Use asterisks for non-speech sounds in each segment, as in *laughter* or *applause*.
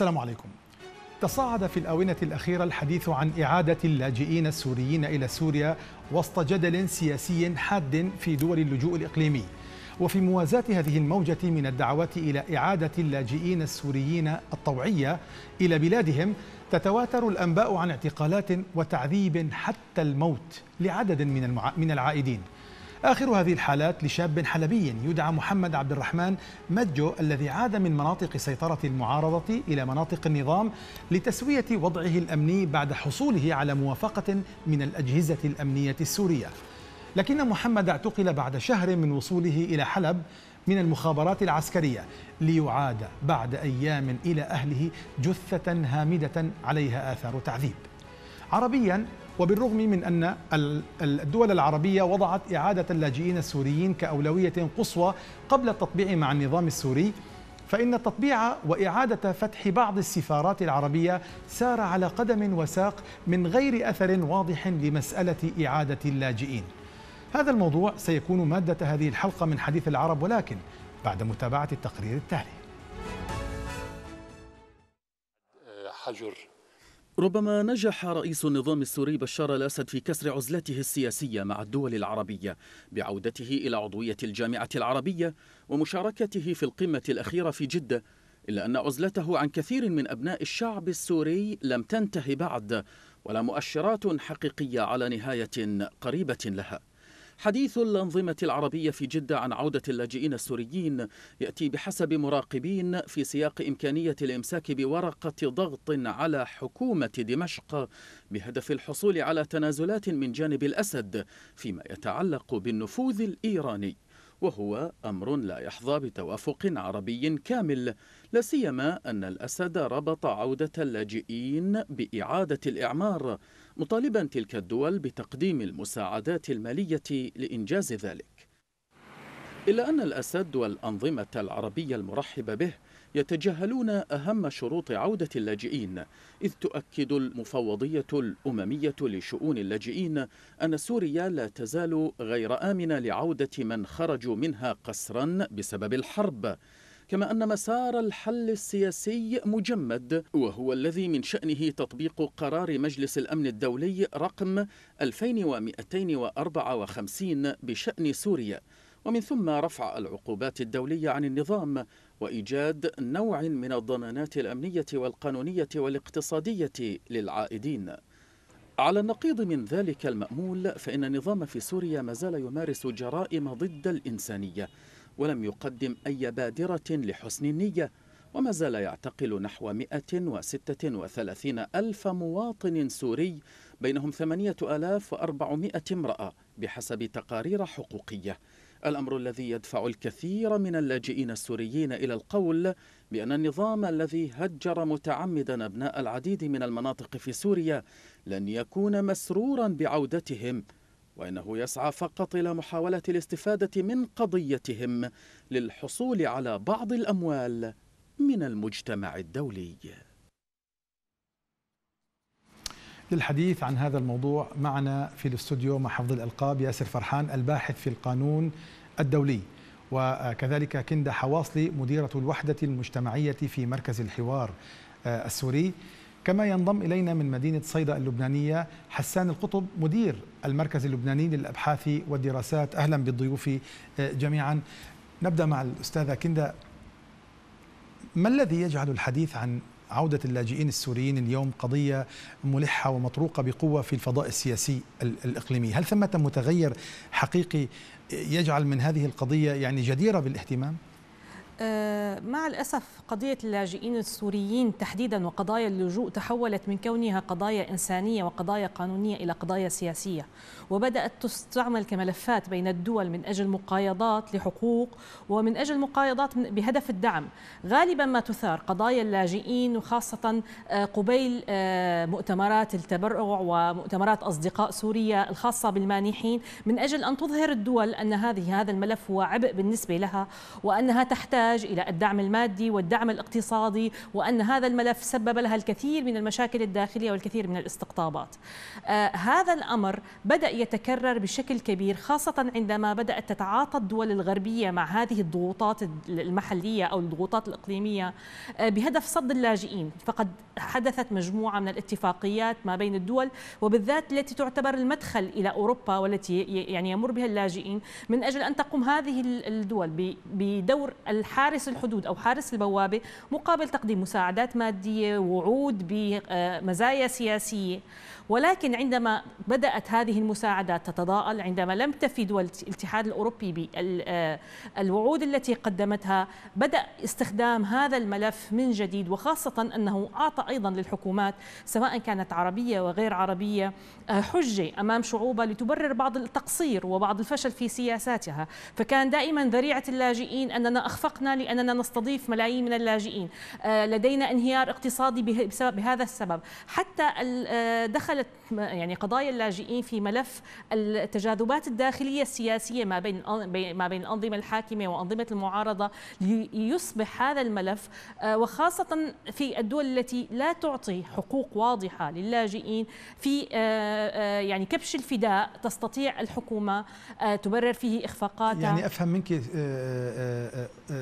السلام عليكم تصاعد في الآونة الأخيرة الحديث عن إعادة اللاجئين السوريين إلى سوريا وسط جدل سياسي حاد في دول اللجوء الإقليمي وفي موازاة هذه الموجة من الدعوات إلى إعادة اللاجئين السوريين الطوعية إلى بلادهم تتواتر الأنباء عن اعتقالات وتعذيب حتى الموت لعدد من العائدين آخر هذه الحالات لشاب حلبي يدعى محمد عبد الرحمن مدجو الذي عاد من مناطق سيطرة المعارضة إلى مناطق النظام لتسوية وضعه الأمني بعد حصوله على موافقة من الأجهزة الأمنية السورية لكن محمد اعتقل بعد شهر من وصوله إلى حلب من المخابرات العسكرية ليعاد بعد أيام إلى أهله جثة هامدة عليها آثار تعذيب عربيا وبالرغم من أن الدول العربية وضعت إعادة اللاجئين السوريين كأولوية قصوى قبل التطبيع مع النظام السوري فإن التطبيع وإعادة فتح بعض السفارات العربية سار على قدم وساق من غير أثر واضح لمسألة إعادة اللاجئين هذا الموضوع سيكون مادة هذه الحلقة من حديث العرب ولكن بعد متابعة التقرير التالي حجر ربما نجح رئيس النظام السوري بشار الأسد في كسر عزلته السياسية مع الدول العربية بعودته إلى عضوية الجامعة العربية ومشاركته في القمة الأخيرة في جدة إلا أن عزلته عن كثير من أبناء الشعب السوري لم تنتهي بعد ولا مؤشرات حقيقية على نهاية قريبة لها حديث الأنظمة العربية في جدة عن عودة اللاجئين السوريين يأتي بحسب مراقبين في سياق إمكانية الإمساك بورقة ضغط على حكومة دمشق بهدف الحصول على تنازلات من جانب الأسد فيما يتعلق بالنفوذ الإيراني وهو امر لا يحظى بتوافق عربي كامل لا سيما ان الاسد ربط عوده اللاجئين باعاده الاعمار مطالبا تلك الدول بتقديم المساعدات المالية لإنجاز ذلك إلا أن الأسد والأنظمة العربية المرحبة به يتجاهلون أهم شروط عودة اللاجئين إذ تؤكد المفوضية الأممية لشؤون اللاجئين أن سوريا لا تزال غير آمنة لعودة من خرجوا منها قسرا بسبب الحرب كما أن مسار الحل السياسي مجمد وهو الذي من شأنه تطبيق قرار مجلس الأمن الدولي رقم 2254 بشأن سوريا ومن ثم رفع العقوبات الدولية عن النظام وإيجاد نوع من الضمانات الأمنية والقانونية والاقتصادية للعائدين على النقيض من ذلك المأمول فإن النظام في سوريا ما زال يمارس جرائم ضد الإنسانية ولم يقدم أي بادرة لحسن النية وما زال يعتقل نحو 136 ألف مواطن سوري بينهم 8400 امرأة بحسب تقارير حقوقية الأمر الذي يدفع الكثير من اللاجئين السوريين إلى القول بأن النظام الذي هجر متعمدا أبناء العديد من المناطق في سوريا لن يكون مسرورا بعودتهم وانه يسعى فقط الى محاوله الاستفاده من قضيتهم للحصول على بعض الاموال من المجتمع الدولي للحديث عن هذا الموضوع معنا في الاستوديو مع حفظ الألقاب ياسر فرحان الباحث في القانون الدولي وكذلك كندا حواصلي مديرة الوحدة المجتمعية في مركز الحوار آه، السوري كما ينضم إلينا من مدينة صيدا اللبنانية حسان القطب مدير المركز اللبناني للأبحاث والدراسات أهلا بالضيوف آه، جميعا نبدأ مع الأستاذة كندا ما الذي يجعل الحديث عن عودة اللاجئين السوريين اليوم قضية ملحة ومطروقة بقوة في الفضاء السياسي الإقليمي هل ثمة متغير حقيقي يجعل من هذه القضية يعني جديرة بالاهتمام؟ آه، مع الأسف قضية اللاجئين السوريين تحديدا وقضايا اللجوء تحولت من كونها قضايا إنسانية وقضايا قانونية إلى قضايا سياسية وبدأت تستعمل كملفات بين الدول من أجل مقايضات لحقوق ومن أجل مقايضات بهدف الدعم غالبا ما تثار قضايا اللاجئين وخاصة آه، قبيل آه، مؤتمرات التبرع ومؤتمرات أصدقاء سوريا الخاصة بالمانحين من أجل أن تظهر الدول أن هذه هذا الملف هو عبء بالنسبة لها وأنها تحتاج تحتاج إلى الدعم المادي والدعم الاقتصادي وأن هذا الملف سبب لها الكثير من المشاكل الداخلية والكثير من الاستقطابات آه، هذا الأمر بدأ يتكرر بشكل كبير خاصة عندما بدأت تتعاطى الدول الغربية مع هذه الضغوطات المحلية أو الضغوطات الإقليمية آه، بهدف صد اللاجئين فقد حدثت مجموعة من الاتفاقيات ما بين الدول وبالذات التي تعتبر المدخل إلى أوروبا والتي يعني يمر بها اللاجئين من أجل أن تقوم هذه الدول بدور الحل حارس الحدود أو حارس البوابة مقابل تقديم مساعدات مادية وعود بمزايا سياسية ولكن عندما بدأت هذه المساعدات تتضاءل عندما لم تفي دول الاتحاد الأوروبي بالوعود آه، التي قدمتها بدأ استخدام هذا الملف من جديد وخاصة أنه أعطى أيضا للحكومات سواء كانت عربية وغير عربية آه، حجة أمام شعوبها لتبرر بعض التقصير وبعض الفشل في سياساتها فكان دائما ذريعة اللاجئين أننا أخفقنا لأننا نستضيف ملايين من اللاجئين آه، لدينا انهيار اقتصادي بسبب بهذا السبب حتى دخل عجلة يعني قضايا اللاجئين في ملف التجاذبات الداخلية السياسية ما بين ما بين الأنظمة الحاكمة وأنظمة المعارضة ليصبح هذا الملف آه، وخاصة في الدول التي لا تعطي حقوق واضحة للاجئين في آه، آه، يعني كبش الفداء تستطيع الحكومة تبرر فيه إخفاقاتها يعني أفهم منك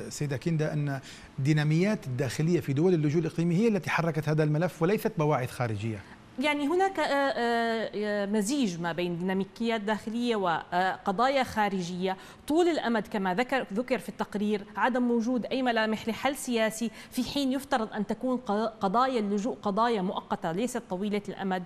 سيدة كندا أن ديناميات الداخلية في دول اللجوء الإقليمي هي التي حركت هذا الملف وليست بواعث خارجية يعني هناك آه، آه، مزيج ما بين ديناميكيات داخليه وقضايا آه، خارجيه طول الامد كما ذكر ذكر في التقرير عدم وجود اي ملامح لحل سياسي في حين يفترض ان تكون قضايا اللجوء قضايا مؤقته ليست طويله الامد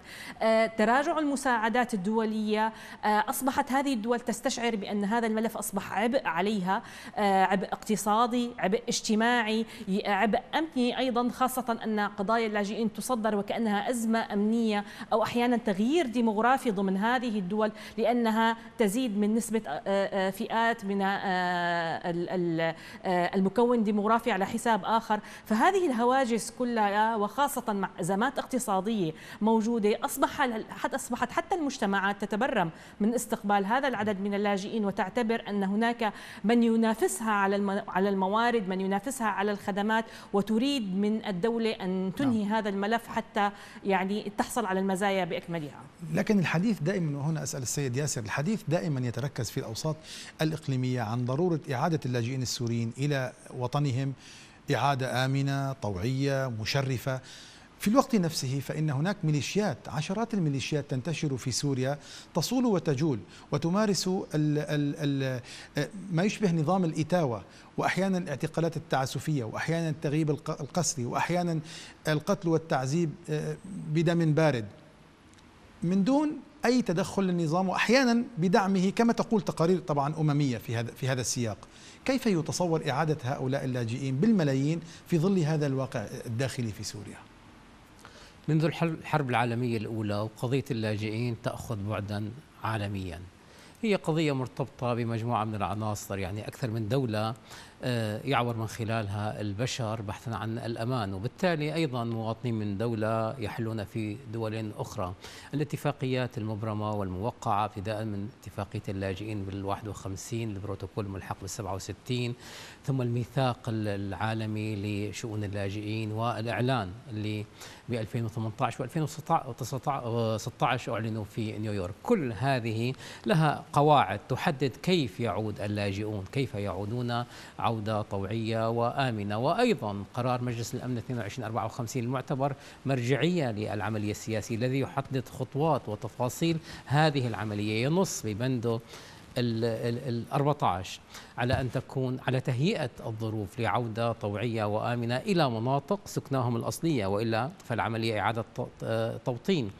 تراجع المساعدات الدوليه اصبحت هذه الدول تستشعر بان هذا الملف اصبح عبء عليها عبء اقتصادي عبء اجتماعي عبء امني ايضا خاصه ان قضايا اللاجئين تصدر وكانها ازمه امنيه سكانية أو أحيانا تغيير ديموغرافي ضمن هذه الدول لأنها تزيد من نسبة آه، آه، فئات من آه، المكون الديموغرافي على حساب آخر فهذه الهواجس كلها وخاصة مع أزمات اقتصادية موجودة أصبح حتى أصبحت حتى المجتمعات تتبرم من استقبال هذا العدد من اللاجئين وتعتبر أن هناك من ينافسها على الموارد من ينافسها على الخدمات وتريد من الدولة أن تنهي نعم. هذا الملف حتى يعني تحصل تحصل على المزايا باكملها. لكن الحديث دائما وهنا اسال السيد ياسر، الحديث دائما يتركز في الاوساط الاقليميه عن ضروره اعاده اللاجئين السوريين الى وطنهم اعاده امنه، طوعيه، مشرفه. في الوقت نفسه فإن هناك ميليشيات عشرات الميليشيات تنتشر في سوريا تصول وتجول وتمارس الـ الـ الـ ما يشبه نظام الإتاوة وأحيانا الاعتقالات التعسفية وأحيانا التغييب القسري وأحيانا القتل والتعذيب آه، بدم بارد من دون أي تدخل للنظام وأحيانا بدعمه كما تقول تقارير طبعا أممية في هذا في هذا السياق كيف يتصور إعادة هؤلاء اللاجئين بالملايين في ظل هذا الواقع الداخلي في سوريا؟ منذ الحرب العالمية الأولى وقضية اللاجئين تأخذ بعدا عالميا هي قضية مرتبطة بمجموعة من العناصر يعني أكثر من دولة آه، يعبر من خلالها البشر بحثا عن الأمان وبالتالي أيضا مواطنين من دولة يحلون في دول أخرى الاتفاقيات المبرمة والموقعة ابتداء من اتفاقية اللاجئين بال51 البروتوكول الملحق بال67 ثم الميثاق العالمي لشؤون اللاجئين والإعلان اللي ب2018 و2016 آه، أعلنوا في نيويورك كل هذه لها قواعد تحدد كيف يعود اللاجئون كيف يعودون عودة طوعية وآمنة وأيضا قرار مجلس الأمن 2254 المعتبر مرجعية للعملية السياسية الذي يحدد خطوات وتفاصيل هذه العملية ينص ببنده ال 14 على أن تكون على تهيئة الظروف لعودة طوعية وآمنة إلى مناطق سكناهم الأصلية وإلا فالعملية إعادة توطين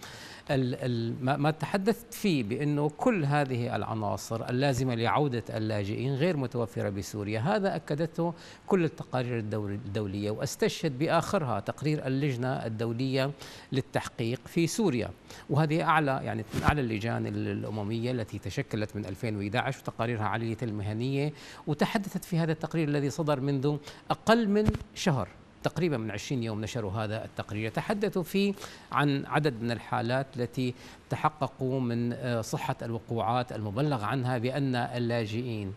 ما تحدثت فيه بأنه كل هذه العناصر اللازمة لعودة اللاجئين غير متوفرة بسوريا هذا أكدته كل التقارير الدولية وأستشهد بآخرها تقرير اللجنة الدولية للتحقيق في سوريا وهذه أعلى يعني من أعلى اللجان الأممية التي تشكلت من 2011 وتقاريرها عالية المهنية وتحدثت في هذا التقرير الذي صدر منذ أقل من شهر تقريبا من 20 يوم نشروا هذا التقرير تحدثوا فيه عن عدد من الحالات التي تحققوا من آه، صحة الوقوعات المبلغ عنها بأن اللاجئين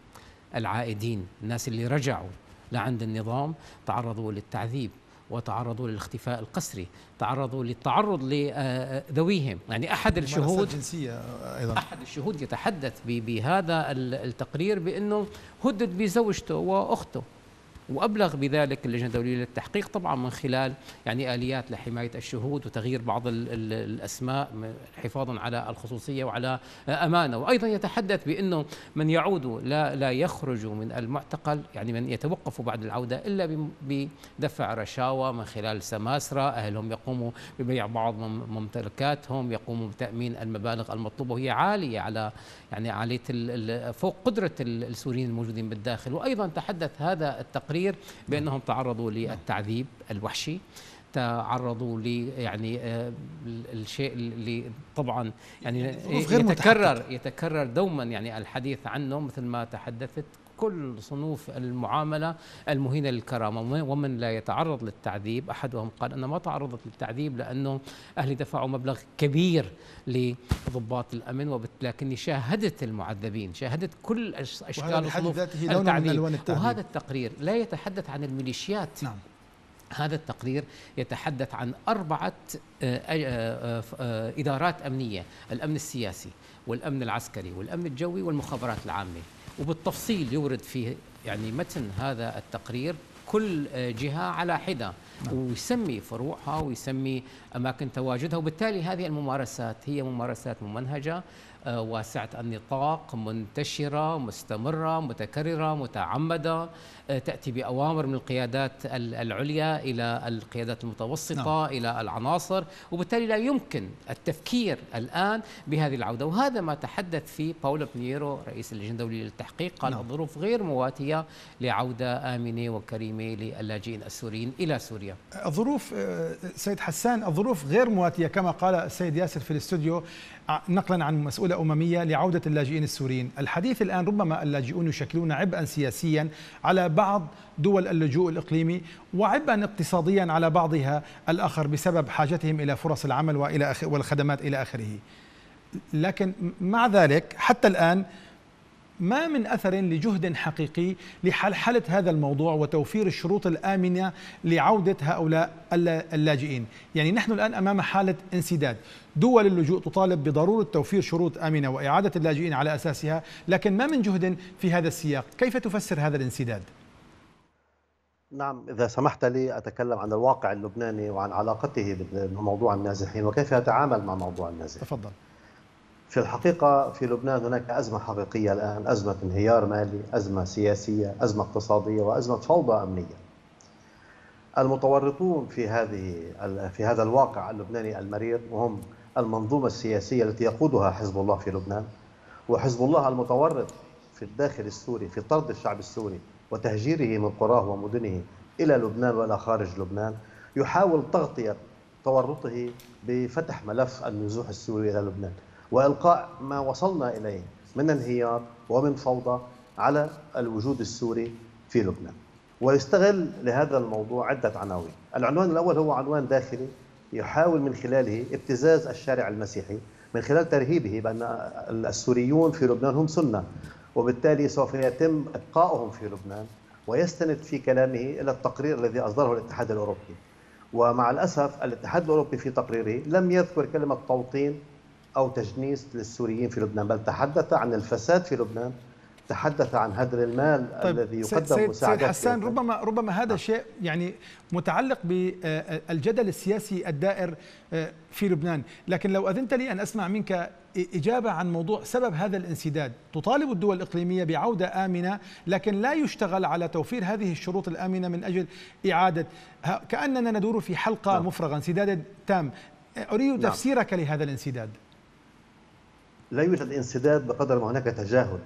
العائدين الناس اللي رجعوا لعند النظام تعرضوا للتعذيب وتعرضوا للاختفاء القسري تعرضوا للتعرض لذويهم آه، آه، يعني أحد الشهود الجنسية أيضا أحد الشهود يتحدث بهذا التقرير بأنه هدد بزوجته وأخته وابلغ بذلك اللجنه الدوليه للتحقيق طبعا من خلال يعني اليات لحمايه الشهود وتغيير بعض الاسماء حفاظا على الخصوصيه وعلى امانه وايضا يتحدث بانه من يعود لا لا يخرج من المعتقل يعني من يتوقف بعد العوده الا بدفع رشاوى من خلال سماسره اهلهم يقوموا ببيع بعض ممتلكاتهم يقوموا بتامين المبالغ المطلوبه وهي عاليه على يعني عاليه فوق قدره السوريين الموجودين بالداخل وايضا تحدث هذا التقرير بانهم تعرضوا للتعذيب الوحشي تعرضوا ل يعني آه، الشيء اللي طبعا يعني, يعني يتكرر يتكرر دوما يعني الحديث عنه مثل ما تحدثت كل صنوف المعاملة المهينة للكرامة ومن لا يتعرض للتعذيب أحدهم قال أنا ما تعرضت للتعذيب لأنه أهلي دفعوا مبلغ كبير لضباط الأمن لكني شاهدت المعذبين شاهدت كل أشكال وصنوف التعذيب وهذا التقرير لا يتحدث عن الميليشيات نعم هذا التقرير يتحدث عن أربعة آه، آه، آه، إدارات أمنية الأمن السياسي والأمن العسكري والأمن الجوي والمخابرات العامة وبالتفصيل يورد في يعني متن هذا التقرير كل آه، جهة على حدة نعم. ويسمي فروعها ويسمي أماكن تواجدها وبالتالي هذه الممارسات هي ممارسات ممنهجة آه، واسعة النطاق منتشرة مستمرة متكررة متعمدة آه، تأتي بأوامر من القيادات العليا إلى القيادات المتوسطة نعم. إلى العناصر وبالتالي لا يمكن التفكير الآن بهذه العودة وهذا ما تحدث فيه باولو بنيرو رئيس اللجنة الدولية للتحقيق قال نعم. الظروف غير مواتية لعودة آمنة وكريمة للاجئين السوريين إلى سوريا الظروف آه، سيد حسان الظروف غير مواتية كما قال السيد ياسر في الاستوديو نقلا عن مسؤولة أممية لعودة اللاجئين السوريين الحديث الآن ربما اللاجئون يشكلون عبئا سياسيا على بعض دول اللجوء الإقليمي وعبئا اقتصاديا على بعضها الآخر بسبب حاجتهم إلى فرص العمل وإلى والخدمات إلى آخره لكن مع ذلك حتى الآن ما من اثر لجهد حقيقي لحلحله هذا الموضوع وتوفير الشروط الامنه لعوده هؤلاء اللاجئين، يعني نحن الان امام حاله انسداد، دول اللجوء تطالب بضروره توفير شروط امنه واعاده اللاجئين على اساسها، لكن ما من جهد في هذا السياق، كيف تفسر هذا الانسداد؟ نعم إذا سمحت لي أتكلم عن الواقع اللبناني وعن علاقته بموضوع النازحين وكيف يتعامل مع موضوع النازحين تفضل في الحقيقة في لبنان هناك أزمة حقيقية الآن أزمة انهيار مالي أزمة سياسية أزمة اقتصادية وأزمة فوضى أمنية المتورطون في هذه في هذا الواقع اللبناني المرير وهم المنظومة السياسية التي يقودها حزب الله في لبنان وحزب الله المتورط في الداخل السوري في طرد الشعب السوري وتهجيره من قراه ومدنه إلى لبنان وإلى خارج لبنان يحاول تغطية تورطه بفتح ملف النزوح السوري إلى لبنان والقاء ما وصلنا اليه من انهيار ومن فوضى على الوجود السوري في لبنان. ويستغل لهذا الموضوع عده عناوين، العنوان الاول هو عنوان داخلي يحاول من خلاله ابتزاز الشارع المسيحي من خلال ترهيبه بان السوريون في لبنان هم سنه وبالتالي سوف يتم ابقائهم في لبنان ويستند في كلامه الى التقرير الذي اصدره الاتحاد الاوروبي. ومع الاسف الاتحاد الاوروبي في تقريره لم يذكر كلمه توطين أو تجنيس للسوريين في لبنان بل تحدث عن الفساد في لبنان تحدث عن هدر المال طيب الذي يقدم سيد مساعدات سيد حسان ربما ربما هذا نعم. شيء يعني متعلق بالجدل آه، آه، السياسي الدائر آه، في لبنان لكن لو أذنت لي أن أسمع منك إجابة عن موضوع سبب هذا الانسداد تطالب الدول الإقليمية بعودة آمنة لكن لا يشتغل على توفير هذه الشروط الآمنة من أجل إعادة كأننا ندور في حلقة نعم. مفرغة انسداد تام أريد نعم. تفسيرك لهذا الانسداد لا يوجد انسداد بقدر ما هناك تجاهل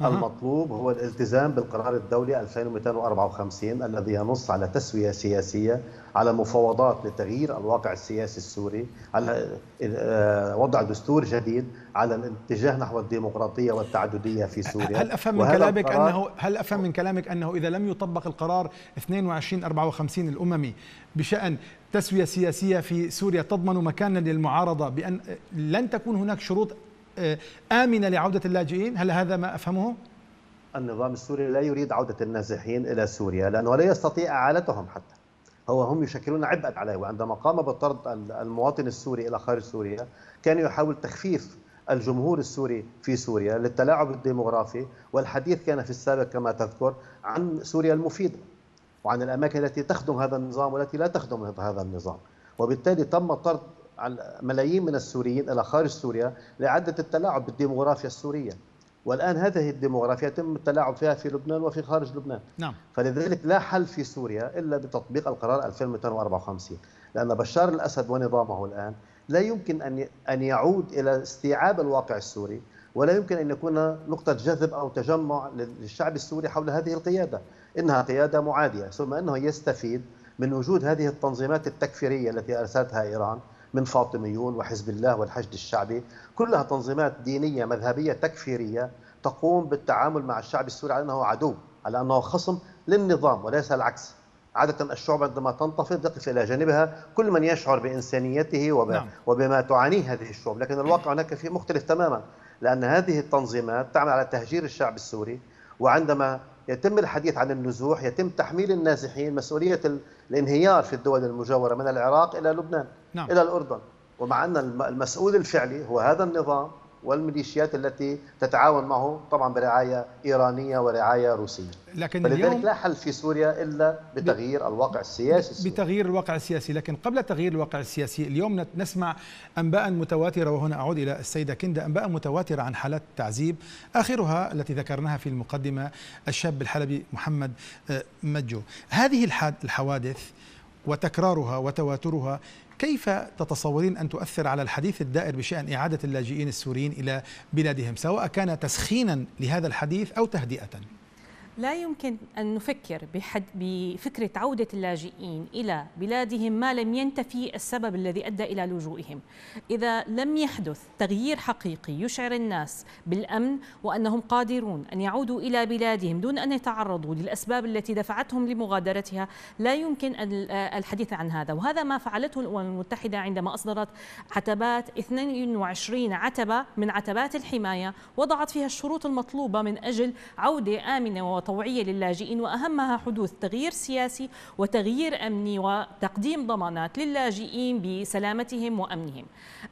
المطلوب هو الالتزام بالقرار الدولي 2254 الذي ينص على تسوية سياسية على مفاوضات لتغيير الواقع السياسي السوري على آه، وضع دستور جديد على الاتجاه نحو الديمقراطية والتعددية في سوريا هل أفهم من كلامك أنه هل أفهم من كلامك أنه إذا لم يطبق القرار 2254 الأممي بشأن تسوية سياسية في سوريا تضمن مكانا للمعارضة بأن لن تكون هناك شروط آه، آمنة لعودة اللاجئين هل هذا ما أفهمه؟ النظام السوري لا يريد عودة النازحين إلى سوريا لأنه لا يستطيع إعالتهم حتى هو هم يشكلون عبئا عليه وعندما قام بالطرد المواطن السوري إلى خارج سوريا كان يحاول تخفيف الجمهور السوري في سوريا للتلاعب الديموغرافي والحديث كان في السابق كما تذكر عن سوريا المفيدة وعن الأماكن التي تخدم هذا النظام والتي لا تخدم هذا النظام وبالتالي تم طرد على ملايين من السوريين الى خارج سوريا لاعاده التلاعب بالديموغرافيا السوريه والان هذه الديموغرافيا يتم التلاعب فيها في لبنان وفي خارج لبنان نعم. فلذلك لا حل في سوريا الا بتطبيق القرار 2254 لان بشار الاسد ونظامه الان لا يمكن ان ان يعود الى استيعاب الواقع السوري ولا يمكن ان يكون نقطه جذب او تجمع للشعب السوري حول هذه القياده انها قياده معاديه ثم انه يستفيد من وجود هذه التنظيمات التكفيريه التي ارسلتها ايران من فاطميون وحزب الله والحشد الشعبي كلها تنظيمات دينية مذهبية تكفيرية تقوم بالتعامل مع الشعب السوري على أنه عدو على أنه خصم للنظام وليس العكس عادة الشعوب عندما تنتفض يقف إلى جانبها كل من يشعر بإنسانيته وب... نعم. وبما تعانيه هذه الشعوب لكن الواقع هناك فيه مختلف تماما لأن هذه التنظيمات تعمل على تهجير الشعب السوري وعندما يتم الحديث عن النزوح يتم تحميل النازحين مسؤولية الانهيار في الدول المجاورة من العراق إلى لبنان نعم. إلى الأردن ومع أن المسؤول الفعلي هو هذا النظام والميليشيات التي تتعاون معه طبعا برعايه ايرانيه ورعايه روسيه لكن فلذلك لا حل في سوريا الا بتغيير الواقع السياسي السوري. بتغيير الواقع السياسي لكن قبل تغيير الواقع السياسي اليوم نسمع انباء متواتره وهنا اعود الى السيده كنده انباء متواتره عن حالات تعذيب اخرها التي ذكرناها في المقدمه الشاب الحلبي محمد آه، مجو هذه الحوادث وتكرارها وتواترها كيف تتصورين أن تؤثر على الحديث الدائر بشأن إعادة اللاجئين السوريين إلى بلادهم سواء كان تسخينا لهذا الحديث أو تهدئة لا يمكن أن نفكر بحد بفكرة عودة اللاجئين إلى بلادهم ما لم ينتفي السبب الذي أدى إلى لجوئهم إذا لم يحدث تغيير حقيقي يشعر الناس بالأمن وأنهم قادرون أن يعودوا إلى بلادهم دون أن يتعرضوا للأسباب التي دفعتهم لمغادرتها لا يمكن الحديث عن هذا وهذا ما فعلته الأمم المتحدة عندما أصدرت عتبات 22 عتبة من عتبات الحماية وضعت فيها الشروط المطلوبة من أجل عودة آمنة ووطنية التطوعية للاجئين وأهمها حدوث تغيير سياسي وتغيير أمني وتقديم ضمانات للاجئين بسلامتهم وأمنهم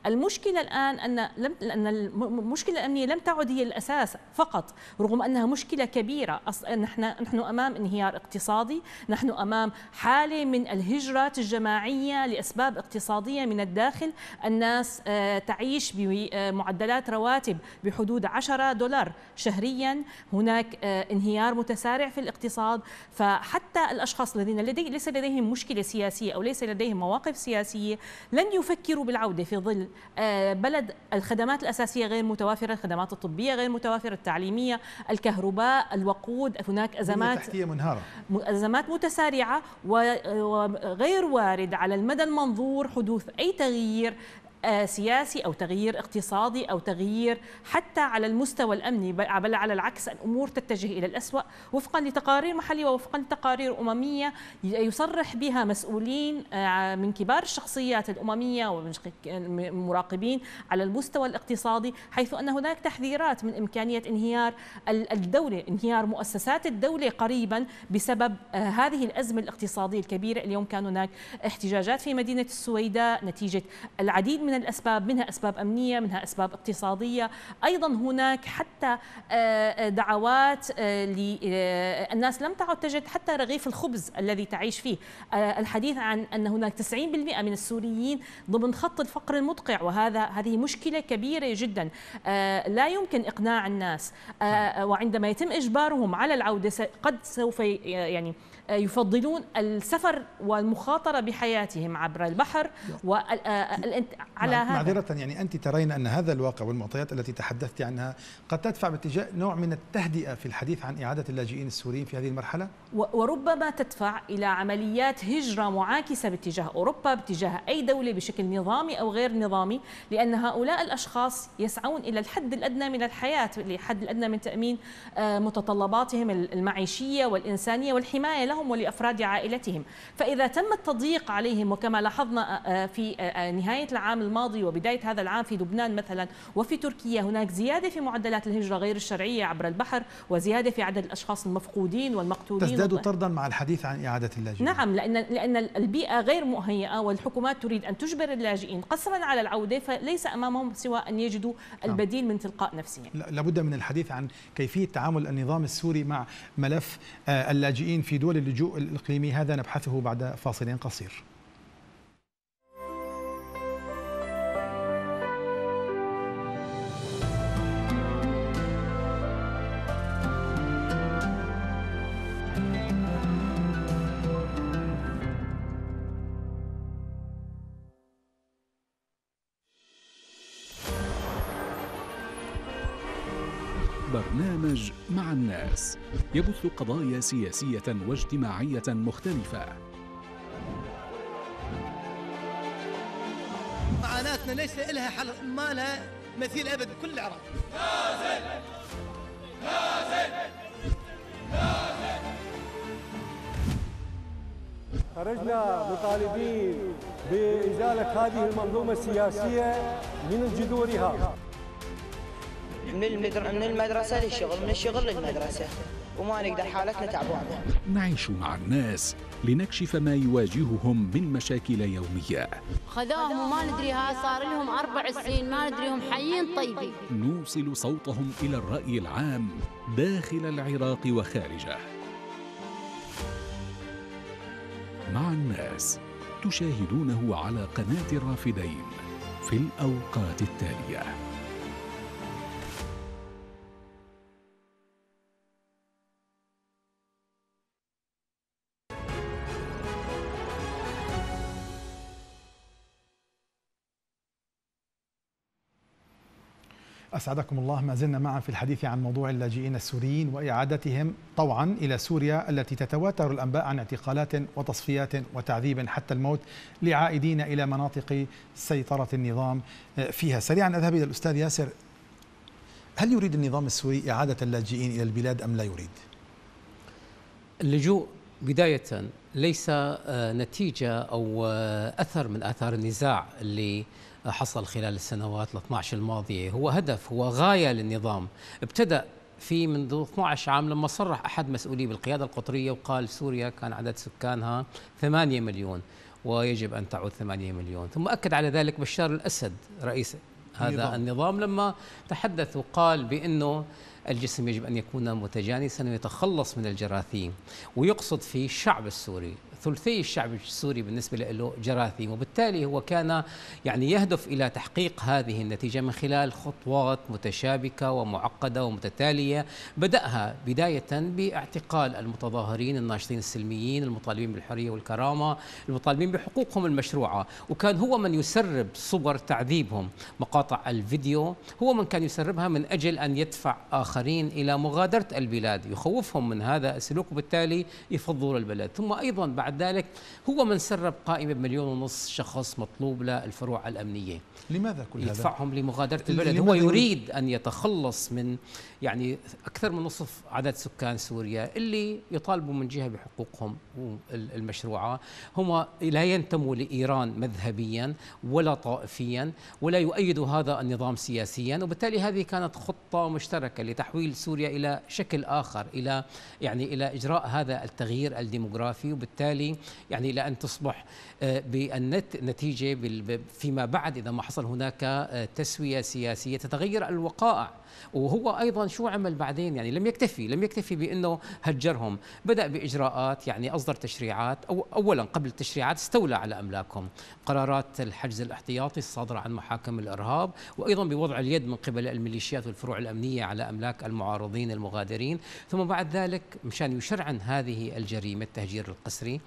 المشكلة الآن أن, لم أن المشكلة الأمنية لم تعد هي الأساس فقط رغم أنها مشكلة كبيرة نحن, نحن أمام انهيار اقتصادي نحن أمام حالة من الهجرات الجماعية لأسباب اقتصادية من الداخل الناس آه، تعيش بمعدلات آه، رواتب بحدود 10 دولار شهريا هناك آه، انهيار متسارع في الاقتصاد فحتى الأشخاص الذين لدي ليس لديهم مشكلة سياسية أو ليس لديهم مواقف سياسية لن يفكروا بالعودة في ظل آه، بلد الخدمات الأساسية غير متوافرة الخدمات الطبية غير متوافرة التعليمية الكهرباء الوقود هناك أزمات تحتية منهارة أزمات متسارعة وغير وارد على المدى المنظور حدوث أي تغيير آه، سياسي او تغيير اقتصادي او تغيير حتى على المستوى الامني بل على العكس الامور تتجه الى الاسوا وفقا لتقارير محليه ووفقا لتقارير امميه يصرح بها مسؤولين آه، من كبار الشخصيات الامميه ومن مراقبين على المستوى الاقتصادي حيث ان هناك تحذيرات من امكانيه انهيار الدوله انهيار مؤسسات الدوله قريبا بسبب آه، هذه الازمه الاقتصاديه الكبيره اليوم كان هناك احتجاجات في مدينه السويداء نتيجه العديد من الأسباب منها أسباب أمنية منها أسباب اقتصادية أيضا هناك حتى آه، آه، دعوات آه، الناس لم تعد تجد حتى رغيف الخبز الذي تعيش فيه الحديث عن أن هناك 90% من السوريين ضمن خط الفقر المدقع وهذا هذه مشكلة كبيرة جدا لا يمكن إقناع الناس نعم. وعندما يتم إجبارهم على العودة قد سوف يعني آه، يفضلون السفر والمخاطرة بحياتهم عبر البحر آه، آه، نعم. على نعم. هذا معذرة يعني أنت ترين أن هذا الواقع والمعطيات التي تحدثت عنها قد تدفع باتجاه نوع من التهدئة في الحديث عن إعادة اللاجئين السوريين في هذه المرحلة وربما تدفع إلى عمليات هجرة معاكسة باتجاه أوروبا باتجاه أي دولة بشكل نظامي أو غير نظامي لأن هؤلاء الأشخاص يسعون إلى الحد الأدنى من الحياة الحد الأدنى من تأمين متطلباتهم المعيشية والإنسانية والحماية لهم لهم ولأفراد عائلتهم فإذا تم التضييق عليهم وكما لاحظنا آه، آه، في آه، نهاية العام الماضي وبداية هذا العام في لبنان مثلا وفي تركيا هناك زيادة في معدلات الهجرة غير الشرعية عبر البحر وزيادة في عدد الأشخاص المفقودين والمقتولين تزداد طردا مع الحديث عن إعادة اللاجئين نعم لأن, لأن البيئة غير مهيئة والحكومات تريد أن تجبر اللاجئين قسرا على العودة فليس أمامهم سوى أن يجدوا نعم. البديل من تلقاء نفسهم لابد من الحديث عن كيفية تعامل النظام السوري مع ملف اللاجئين في دول اللجوء الإقليمي هذا نبحثه بعد فاصل قصير مع الناس يبث قضايا سياسية واجتماعية مختلفة معاناتنا ليس لها حل ما لها مثيل أبد بكل العراق نازل نازل نازل خرجنا مطالبين بإزالة هذه المنظومة السياسية من جذورها من من المدرسه للشغل من الشغل للمدرسه وما نقدر حالتنا تعبانه نعيش مع الناس لنكشف ما يواجههم من مشاكل يومية خذوهم وما ندري ها صار لهم أربع سنين ما ندري هم حيين طيبين نوصل صوتهم إلى الرأي العام داخل العراق وخارجه مع الناس تشاهدونه على قناة الرافدين في الأوقات التالية أسعدكم الله ما زلنا معا في الحديث عن موضوع اللاجئين السوريين وإعادتهم طوعا إلى سوريا التي تتواتر الأنباء عن اعتقالات وتصفيات وتعذيب حتى الموت لعائدين إلى مناطق سيطرة النظام فيها سريعا أذهب إلى الأستاذ ياسر هل يريد النظام السوري إعادة اللاجئين إلى البلاد أم لا يريد؟ اللجوء بداية ليس آه، نتيجة أو آه، أثر من آثار النزاع اللي حصل خلال السنوات ال 12 الماضيه هو هدف هو غايه للنظام ابتدا في منذ 12 عام لما صرح احد مسؤولي بالقياده القطريه وقال سوريا كان عدد سكانها 8 مليون ويجب ان تعود 8 مليون ثم اكد على ذلك بشار الاسد رئيس هذا النظام, النظام لما تحدث وقال بانه الجسم يجب ان يكون متجانسا ويتخلص من الجراثيم ويقصد في الشعب السوري ثلثي الشعب السوري بالنسبة له جراثيم وبالتالي هو كان يعني يهدف إلى تحقيق هذه النتيجة من خلال خطوات متشابكة ومعقدة ومتتالية بدأها بداية باعتقال المتظاهرين الناشطين السلميين المطالبين بالحرية والكرامة المطالبين بحقوقهم المشروعة وكان هو من يسرب صور تعذيبهم مقاطع الفيديو هو من كان يسربها من أجل أن يدفع آخرين إلى مغادرة البلاد يخوفهم من هذا السلوك وبالتالي يفضوا البلد ثم أيضا بعد بعد ذلك هو من سرب قائمة بمليون ونص شخص مطلوب للفروع الأمنية لماذا كل هذا؟ يدفعهم لمغادرة البلد هو يريد أن يتخلص من يعني أكثر من نصف عدد سكان سوريا اللي يطالبوا من جهة بحقوقهم المشروعة هم لا ينتموا لإيران مذهبيا ولا طائفيا ولا يؤيدوا هذا النظام سياسيا وبالتالي هذه كانت خطة مشتركة لتحويل سوريا إلى شكل آخر إلى يعني إلى إجراء هذا التغيير الديموغرافي وبالتالي يعني الى ان تصبح آه، نتيجه فيما بعد اذا ما حصل هناك آه، تسويه سياسيه تتغير الوقائع وهو ايضا شو عمل بعدين يعني لم يكتفي لم يكتفي بانه هجرهم بدا باجراءات يعني اصدر تشريعات أو اولا قبل التشريعات استولى على املاكهم قرارات الحجز الاحتياطي الصادره عن محاكم الارهاب وايضا بوضع اليد من قبل الميليشيات والفروع الامنيه على املاك المعارضين المغادرين ثم بعد ذلك مشان يشرعن هذه الجريمه التهجير القسري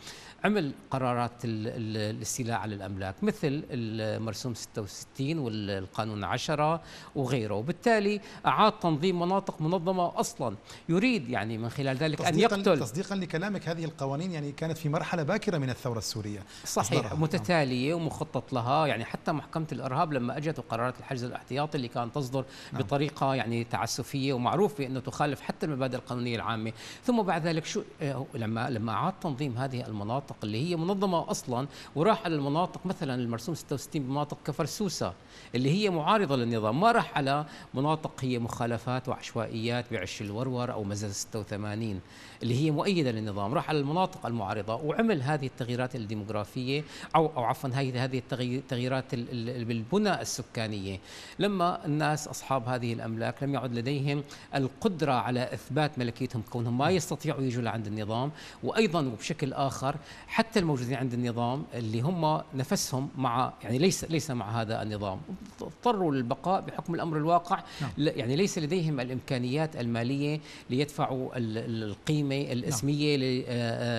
عمل قرارات الاستيلاء على الاملاك مثل المرسوم 66 والقانون 10 وغيره وبالتالي اعاد تنظيم مناطق منظمه اصلا يريد يعني من خلال ذلك ان يقتل تصديقا لكلامك هذه القوانين يعني كانت في مرحله باكره من الثوره السوريه صحيح أصدرها. نعم. متتاليه ومخطط لها يعني حتى محكمه الارهاب لما اجت وقرارات الحجز الاحتياطي اللي كانت تصدر نعم. بطريقه يعني تعسفيه ومعروف بانه تخالف حتى المبادئ القانونيه العامه ثم بعد ذلك شو آه، لما لما اعاد تنظيم هذه المناطق المناطق اللي هي منظمه اصلا وراح على المناطق مثلا المرسوم 66 بمناطق كفر سوسه اللي هي معارضه للنظام ما راح على مناطق هي مخالفات وعشوائيات بعش الورور او مزاز 86 اللي هي مؤيده للنظام راح على المناطق المعارضه وعمل هذه التغييرات الديموغرافيه او او عفوا هذه هذه التغييرات بالبنى السكانيه لما الناس اصحاب هذه الاملاك لم يعد لديهم القدره على اثبات ملكيتهم كونهم ما يستطيعوا يجوا لعند النظام وايضا وبشكل اخر حتى الموجودين عند النظام اللي هم نفسهم مع يعني ليس ليس مع هذا النظام اضطروا للبقاء بحكم الامر الواقع نعم. يعني ليس لديهم الامكانيات الماليه ليدفعوا القيمه الاسميه نعم.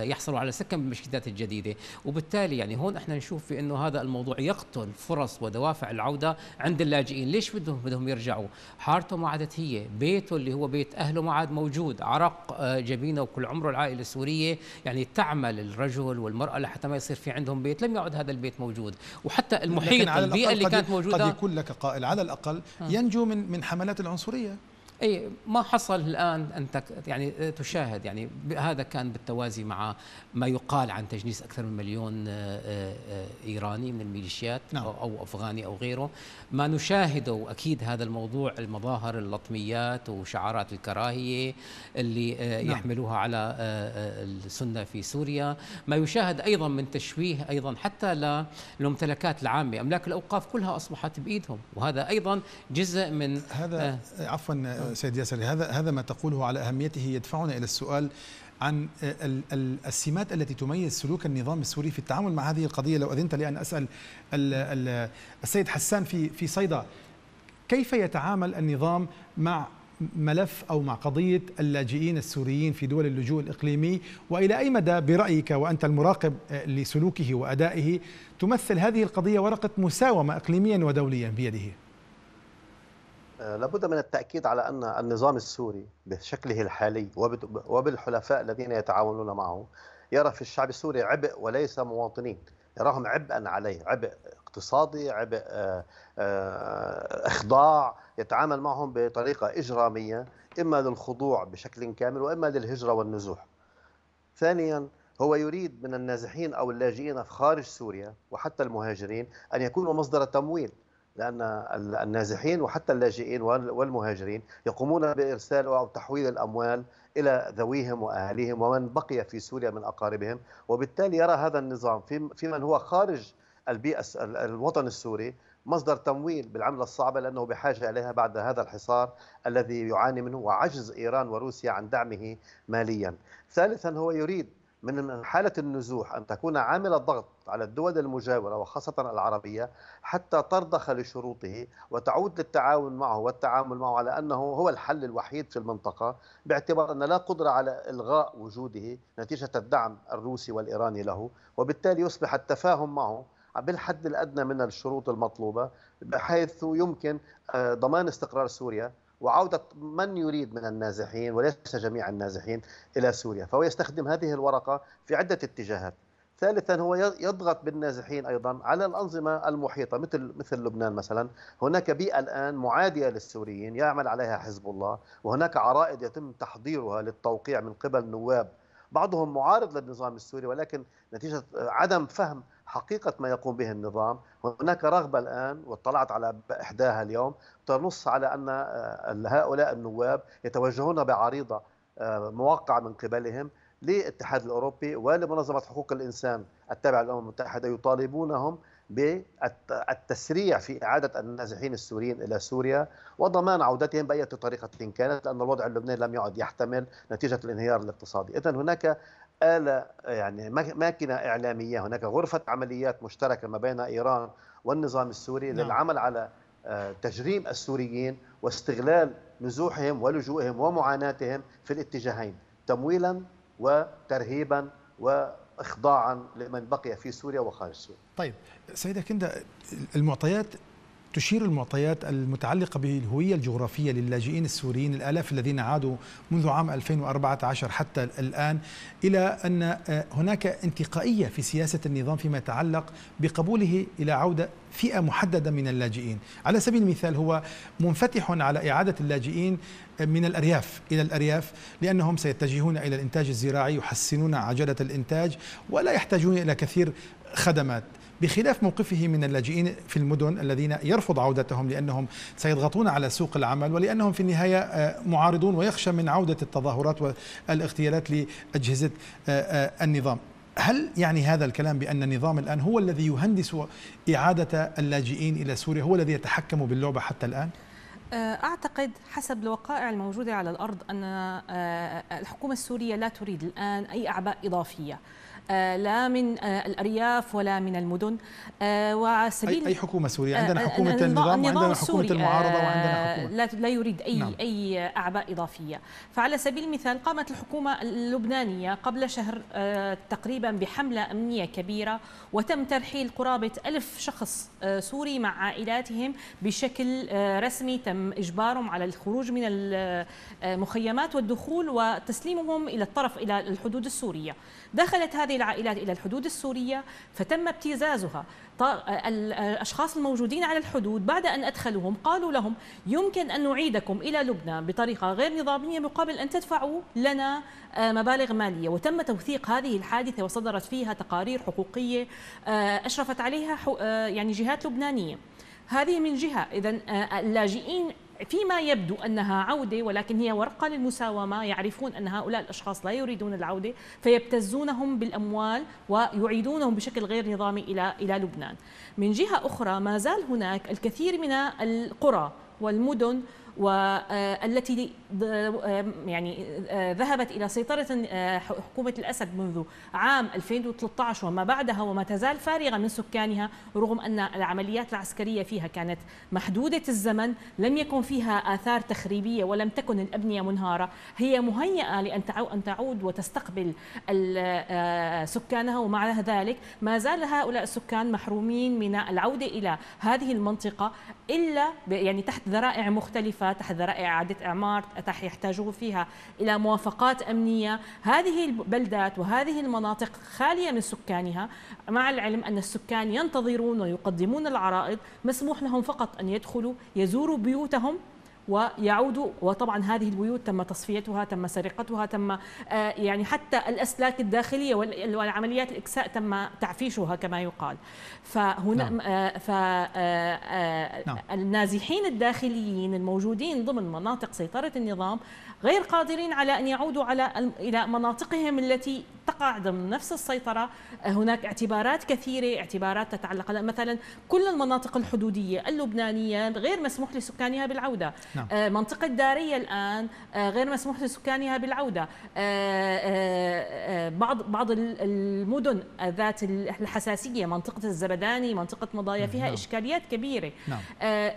ليحصلوا آه، آه، على سكن بالمشكلات الجديده وبالتالي يعني هون احنا نشوف في انه هذا الموضوع يقتل فرص ودوافع العوده عند اللاجئين ليش بدهم بدهم يرجعوا حارته ما عادت هي بيته اللي هو بيت اهله ما عاد موجود عرق آه، جبينه وكل عمره العائله السوريه يعني تعمل الرجل الرجل والمرأة لحتى ما يصير في عندهم بيت لم يعد هذا البيت موجود وحتى المحيط البيئة اللي كانت موجودة قد يكون لك قائل على الأقل آه. ينجو من من حملات العنصرية اي ما حصل الان انت يعني آه، تشاهد يعني هذا كان بالتوازي مع ما يقال عن تجنيس اكثر من مليون آه، ايراني من الميليشيات نعم. او افغاني او غيره ما نشاهده أكيد هذا الموضوع المظاهر اللطميات وشعارات الكراهية اللي آه، نعم. يحملوها على آه، آه، السنة في سوريا ما يشاهد أيضا من تشويه أيضا حتى للممتلكات العامة أملاك الأوقاف كلها أصبحت بإيدهم وهذا أيضا جزء من هذا آه عفوا نعم. سيد ياسر هذا هذا ما تقوله على أهميته يدفعنا إلى السؤال عن السمات التي تميز سلوك النظام السوري في التعامل مع هذه القضية لو أذنت لي أن أسأل السيد حسان في في صيدا كيف يتعامل النظام مع ملف أو مع قضية اللاجئين السوريين في دول اللجوء الإقليمي وإلى أي مدى برأيك وأنت المراقب لسلوكه وأدائه تمثل هذه القضية ورقة مساومة إقليميا ودوليا بيده؟ آه، لابد من التأكيد على أن النظام السوري بشكله الحالي وبالحلفاء الذين يتعاونون معه يرى في الشعب السوري عبء وليس مواطنين يراهم عبئا عليه عبء اقتصادي عبء آه، آه، إخضاع يتعامل معهم بطريقة إجرامية إما للخضوع بشكل كامل وإما للهجرة والنزوح ثانيا هو يريد من النازحين أو اللاجئين خارج سوريا وحتى المهاجرين أن يكونوا مصدر تمويل لأن النازحين وحتى اللاجئين والمهاجرين يقومون بإرسال أو تحويل الأموال إلى ذويهم وأهاليهم ومن بقي في سوريا من أقاربهم وبالتالي يرى هذا النظام في من هو خارج البيئة الوطن السوري مصدر تمويل بالعملة الصعبة لأنه بحاجة إليها بعد هذا الحصار الذي يعاني منه وعجز إيران وروسيا عن دعمه ماليا ثالثا هو يريد من حالة النزوح أن تكون عامل الضغط على الدول المجاورة وخاصة العربية حتى ترضخ لشروطه وتعود للتعاون معه والتعامل معه على أنه هو الحل الوحيد في المنطقة باعتبار أن لا قدرة على إلغاء وجوده نتيجة الدعم الروسي والإيراني له وبالتالي يصبح التفاهم معه بالحد الادنى من الشروط المطلوبه بحيث يمكن آه، ضمان استقرار سوريا وعودة من يريد من النازحين وليس جميع النازحين إلى سوريا فهو يستخدم هذه الورقة في عدة اتجاهات ثالثا هو يضغط بالنازحين ايضا على الانظمه المحيطه مثل مثل لبنان مثلا، هناك بيئه الان معاديه للسوريين يعمل عليها حزب الله، وهناك عرائض يتم تحضيرها للتوقيع من قبل نواب، بعضهم معارض للنظام السوري ولكن نتيجه عدم فهم حقيقة ما يقوم به النظام هناك رغبة الآن واطلعت على إحداها اليوم تنص على أن آه، هؤلاء النواب يتوجهون بعريضة آه، موقعة من قبلهم للاتحاد الأوروبي ولمنظمة حقوق الإنسان التابعة للأمم المتحدة يطالبونهم بالتسريع في إعادة النازحين السوريين إلى سوريا وضمان عودتهم بأي طريقة كانت لأن الوضع اللبناني لم يعد يحتمل نتيجة الانهيار الاقتصادي إذا هناك آلة يعني ماكينة إعلامية هناك غرفة عمليات مشتركة ما بين إيران والنظام السوري نعم. للعمل على آه، تجريم السوريين واستغلال نزوحهم ولجوئهم ومعاناتهم في الاتجاهين تمويلا وترهيبا وإخضاعا لمن بقي في سوريا وخارج سوريا طيب سيدة كندا المعطيات تشير المعطيات المتعلقة بالهوية الجغرافية للاجئين السوريين الآلاف الذين عادوا منذ عام 2014 حتى الآن إلى أن آه، هناك انتقائية في سياسة النظام فيما يتعلق بقبوله إلى عودة فئة محددة من اللاجئين على سبيل المثال هو منفتح على إعادة اللاجئين آه، من الأرياف إلى الأرياف لأنهم سيتجهون إلى الإنتاج الزراعي يحسنون عجلة الإنتاج ولا يحتاجون إلى كثير خدمات بخلاف موقفه من اللاجئين في المدن الذين يرفض عودتهم لأنهم سيضغطون على سوق العمل ولأنهم في النهاية آه، معارضون ويخشى من عودة التظاهرات والاغتيالات لأجهزة آه، آه، النظام هل يعني هذا الكلام بأن النظام الآن هو الذي يهندس إعادة اللاجئين إلى سوريا هو الذي يتحكم باللعبة حتى الآن؟ أعتقد حسب الوقائع الموجودة على الأرض أن الحكومة السورية لا تريد الآن أي أعباء إضافية آه، لا من آه، الأرياف ولا من المدن وعلى آه، سبيل أي حكومة سورية عندنا حكومة النظام وعندنا حكومة المعارضة وعندنا حكومة لا, لا يريد أي, نعم. أي أعباء إضافية فعلى سبيل المثال قامت الحكومة اللبنانية قبل شهر تقريبا بحملة أمنية كبيرة وتم ترحيل قرابة ألف شخص سوري مع عائلاتهم بشكل رسمي تم إجبارهم على الخروج من المخيمات والدخول وتسليمهم إلى الطرف إلى الحدود السورية دخلت هذه العائلات إلى الحدود السورية فتم ابتزازها الأشخاص الموجودين على الحدود بعد أن أدخلوهم قالوا لهم يمكن أن نعيدكم إلى لبنان بطريقة غير نظامية مقابل أن تدفعوا لنا آه، مبالغ مالية وتم توثيق هذه الحادثة وصدرت فيها تقارير حقوقية آه، أشرفت عليها آه، يعني جهات لبنانية هذه من جهة إذا اللاجئين فيما يبدو انها عوده ولكن هي ورقه للمساومه يعرفون ان هؤلاء الاشخاص لا يريدون العوده فيبتزونهم بالاموال ويعيدونهم بشكل غير نظامي الى الى لبنان. من جهه اخرى ما زال هناك الكثير من القرى والمدن والتي يعني ذهبت الى سيطره حكومه الاسد منذ عام 2013 وما بعدها وما تزال فارغه من سكانها رغم ان العمليات العسكريه فيها كانت محدوده الزمن، لم يكن فيها اثار تخريبيه ولم تكن الابنيه منهاره، هي مهيئه لان ان تعود وتستقبل سكانها ومع ذلك ما زال هؤلاء السكان محرومين من العوده الى هذه المنطقه الا يعني تحت ذرائع مختلفه العملات تحت ذرائع إعادة إعمار يحتاجوا فيها إلى موافقات أمنية هذه البلدات وهذه المناطق خالية من سكانها مع العلم أن السكان ينتظرون ويقدمون العرائض مسموح لهم فقط أن يدخلوا يزوروا بيوتهم ويعودوا وطبعا هذه البيوت تم تصفيتها تم سرقتها تم آه، يعني حتى الاسلاك الداخليه والعمليات الاكساء تم تعفيشها كما يقال فهنا نعم. آه، فالنازحين آه، نعم. الداخليين الموجودين ضمن مناطق سيطره النظام غير قادرين على ان يعودوا على الى مناطقهم التي تقع ضمن نفس السيطره هناك اعتبارات كثيره اعتبارات تتعلق مثلا كل المناطق الحدوديه اللبنانيه غير مسموح لسكانها بالعوده نعم. آه، منطقة دارية الآن آه، غير مسموح لسكانها بالعودة آه، بعض بعض المدن ذات الحساسية منطقة الزبداني منطقة مضايا فيها نعم. إشكاليات كبيرة نعم.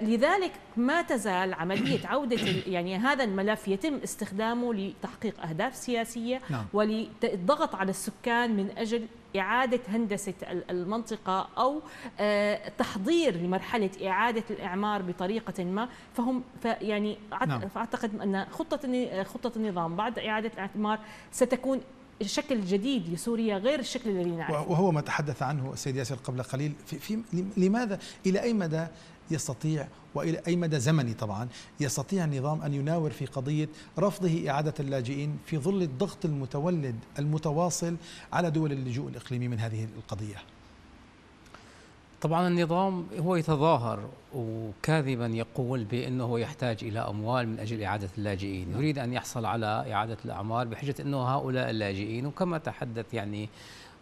لذلك ما تزال عملية *coughs* عودة يعني هذا الملف يتم استخدامه لتحقيق أهداف سياسية نعم. وللضغط على السكان من أجل إعادة هندسة المنطقة أو آه، تحضير لمرحلة إعادة الإعمار بطريقة ما فهم يعني نعم. فأعتقد أن خطة خطة النظام بعد إعادة الإعمار ستكون شكل جديد لسوريا غير الشكل الذي نعرفه وهو ما تحدث عنه السيد ياسر قبل قليل في, في لماذا إلى أي مدى يستطيع والى اي مدى زمني طبعا يستطيع النظام ان يناور في قضيه رفضه اعاده اللاجئين في ظل الضغط المتولد المتواصل على دول اللجوء الاقليمي من هذه القضيه. طبعا النظام هو يتظاهر وكاذبا يقول بانه يحتاج الى اموال من اجل اعاده اللاجئين، نعم. يريد ان يحصل على اعاده الاعمار بحجه انه هؤلاء اللاجئين وكما تحدث يعني